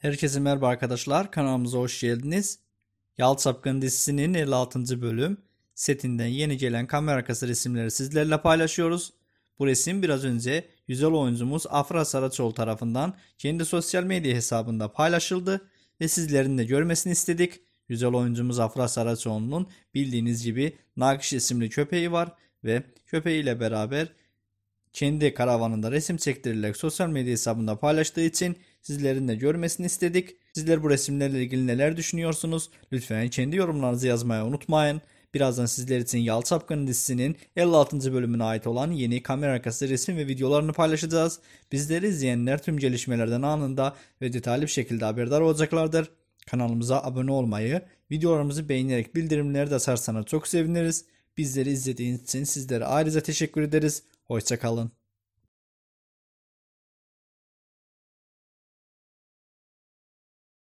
Herkese merhaba arkadaşlar. Kanalımıza hoş geldiniz. Yalt dizisinin 56. bölüm setinden yeni gelen kamera arkası resimleri sizlerle paylaşıyoruz. Bu resim biraz önce güzel oyuncumuz Afra Saraçoğlu tarafından kendi sosyal medya hesabında paylaşıldı ve sizlerin de görmesini istedik. Güzel oyuncumuz Afra Saraçoğlu'nun bildiğiniz gibi Nakiş isimli köpeği var ve köpeğiyle beraber kendi karavanında resim çektirilerek sosyal medya hesabında paylaştığı için sizlerin de görmesini istedik. Sizler bu resimlerle ilgili neler düşünüyorsunuz? Lütfen kendi yorumlarınızı yazmaya unutmayın. Birazdan sizler için Yal Çapkın dizisinin 56. bölümüne ait olan yeni kamera arkası resim ve videolarını paylaşacağız. Bizleri izleyenler tüm gelişmelerden anında ve detaylı bir şekilde haberdar olacaklardır. Kanalımıza abone olmayı, videolarımızı beğenerek bildirimleri de açarsanız çok seviniriz. Bizleri izlediğiniz için sizlere ayrıca teşekkür ederiz. Hoşçakalın.